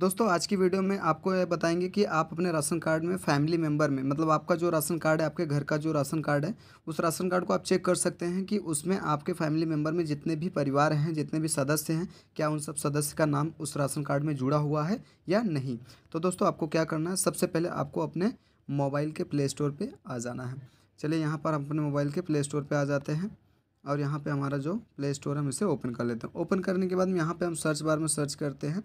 दोस्तों आज की वीडियो में आपको यह बताएंगे कि आप अपने राशन कार्ड में फैमिली मेम्बर में मतलब आपका जो राशन कार्ड है आपके घर का जो राशन कार्ड है उस राशन कार्ड को आप चेक कर सकते हैं कि उसमें आपके फैमिली मेंबर में जितने भी परिवार हैं जितने भी सदस्य हैं क्या उन सब सदस्य का नाम उस राशन कार्ड में जुड़ा हुआ है या नहीं तो दोस्तों आपको क्या करना है सबसे पहले आपको अपने मोबाइल के प्ले स्टोर पर आ जाना है चलिए यहाँ पर हम अपने मोबाइल के प्ले स्टोर पर आ जाते हैं और यहाँ पे हमारा जो प्ले स्टोर है हम इसे ओपन कर लेते हैं ओपन करने के बाद में यहाँ पे हम सर्च बार में सर्च करते हैं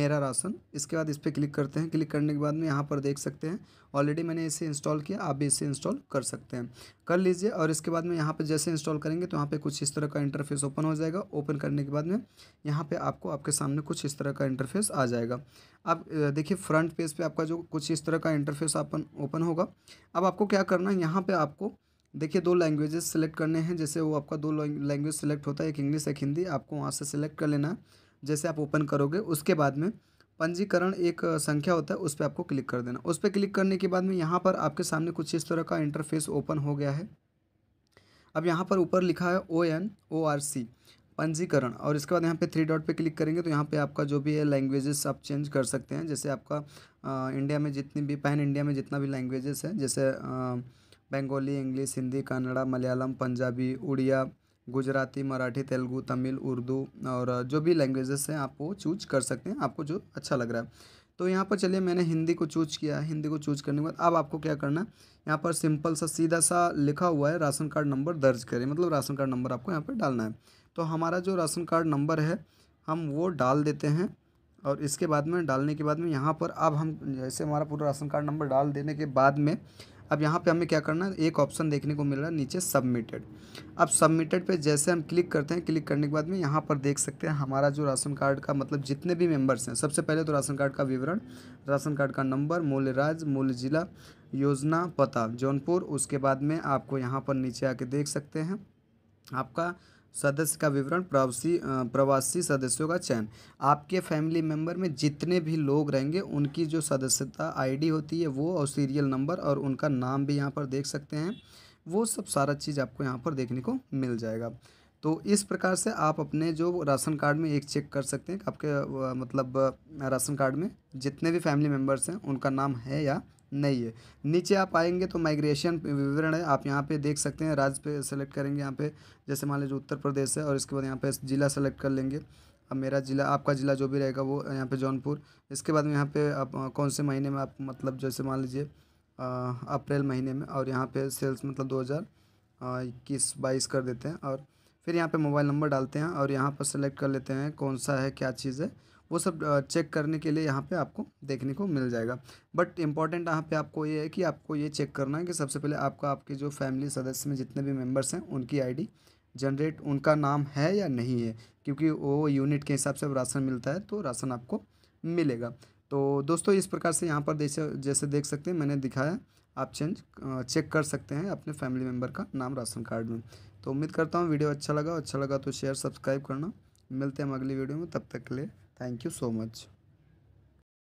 मेरा राशन इसके बाद इस पर क्लिक करते हैं क्लिक करने के बाद में यहाँ पर देख सकते हैं ऑलरेडी मैंने इसे इंस्टॉल किया आप भी इसे इंस्टॉल कर सकते हैं कर लीजिए और इसके बाद में यहाँ पर जैसे इंस्टॉल करेंगे तो यहाँ पर कुछ इस तरह का इंटरफेस ओपन हो जाएगा ओपन करने के बाद में यहाँ पर आपको आपके सामने कुछ इस तरह का इंटरफेस आ जाएगा अब देखिए फ्रंट पेज पर आपका जो कुछ इस तरह का इंटरफेस अपन ओपन होगा अब आपको क्या करना है यहाँ पर आपको देखिए दो लैंग्वेजेस सेलेक्ट करने हैं जैसे वो आपका दो लैंग्वेज सेलेक्ट होता है एक इंग्लिश एक हिंदी आपको वहाँ से सेलेक्ट कर लेना जैसे आप ओपन करोगे उसके बाद में पंजीकरण एक संख्या होता है उस पर आपको क्लिक कर देना उस पर क्लिक करने के बाद में यहाँ पर आपके सामने कुछ इस तरह का इंटरफेस ओपन हो गया है अब यहाँ पर ऊपर लिखा है O N O R C पंजीकरण और इसके बाद यहाँ पे थ्री डॉट पे क्लिक करेंगे तो यहाँ पे आपका जो भी है लैंग्वेजेस आप चेंज कर सकते हैं जैसे आपका आ, इंडिया में जितनी भी पैन इंडिया में जितना भी लैंग्वेजेस है जैसे आ, बेंगोली इंग्लिश हिंदी कन्नड़ा मलयालम पंजाबी उड़िया गुजराती मराठी तेलुगू तमिल उर्दू और जो भी लैंग्वेजेस हैं आप वो चूज कर सकते हैं आपको जो अच्छा लग रहा है तो यहाँ पर चलिए मैंने हिंदी को चूज किया हिंदी को चूज करने के बाद अब आपको क्या करना है यहाँ पर सिंपल सा सीधा सा लिखा हुआ है राशन कार्ड नंबर दर्ज करें मतलब राशन कार्ड नंबर आपको यहाँ पर डालना है तो हमारा जो राशन कार्ड नंबर है हम वो डाल देते हैं और इसके बाद में डालने के बाद में यहाँ पर अब हम जैसे हमारा पूरा राशन कार्ड नंबर डाल देने के बाद में अब यहाँ पे हमें क्या करना है एक ऑप्शन देखने को मिल रहा है नीचे सबमिटेड अब सबमिटेड पे जैसे हम क्लिक करते हैं क्लिक करने के बाद में यहाँ पर देख सकते हैं हमारा जो राशन कार्ड का मतलब जितने भी मेम्बर्स हैं सबसे पहले तो राशन कार्ड का विवरण राशन कार्ड का नंबर मूल्य राज्य मूल्य जिला योजना पता जौनपुर उसके बाद में आपको यहाँ पर नीचे आके देख सकते हैं आपका सदस्य का विवरण प्रवासी प्रवासी सदस्यों का चयन आपके फैमिली मेंबर में जितने भी लोग रहेंगे उनकी जो सदस्यता आईडी होती है वो और सीरियल नंबर और उनका नाम भी यहाँ पर देख सकते हैं वो सब सारा चीज़ आपको यहाँ पर देखने को मिल जाएगा तो इस प्रकार से आप अपने जो राशन कार्ड में एक चेक कर सकते हैं आपके मतलब राशन कार्ड में जितने भी फैमिली मेम्बर्स हैं उनका नाम है या नहीं है नीचे आप आएंगे तो माइग्रेशन विवरण है आप यहाँ पे देख सकते हैं राज्य पे सेलेक्ट करेंगे यहाँ पे जैसे मान लीजिए उत्तर प्रदेश है और इसके बाद यहाँ पे ज़िला सेलेक्ट कर लेंगे अब मेरा ज़िला आपका ज़िला जो भी रहेगा वो यहाँ पे जौनपुर इसके बाद में यहाँ पे आप कौन से महीने में आप मतलब जैसे मान लीजिए अप्रैल महीने में और यहाँ पे सेल्स मतलब दो हज़ार इक्कीस बाईस कर देते हैं और फिर यहाँ पे मोबाइल नंबर डालते हैं और यहाँ पर सेलेक्ट कर लेते हैं कौन सा है क्या चीज़ है वो सब चेक करने के लिए यहाँ पे आपको देखने को मिल जाएगा बट इम्पॉर्टेंट यहाँ पे आपको ये है कि आपको ये चेक करना है कि सबसे पहले आपका आपके जो फैमिली सदस्य में जितने भी मेम्बर्स हैं उनकी आईडी जनरेट उनका नाम है या नहीं है क्योंकि वो यूनिट के हिसाब से राशन मिलता है तो राशन आपको मिलेगा तो दोस्तों इस प्रकार से यहाँ पर जैसे जैसे देख सकते हैं मैंने दिखाया आप चेंज चेक कर सकते हैं अपने फैमिली मेम्बर का नाम राशन कार्ड में तो उम्मीद करता हूँ वीडियो अच्छा लगा अच्छा लगा तो शेयर सब्सक्राइब करना मिलते हैं हम अगली वीडियो में तब तक के लिए Thank you so much.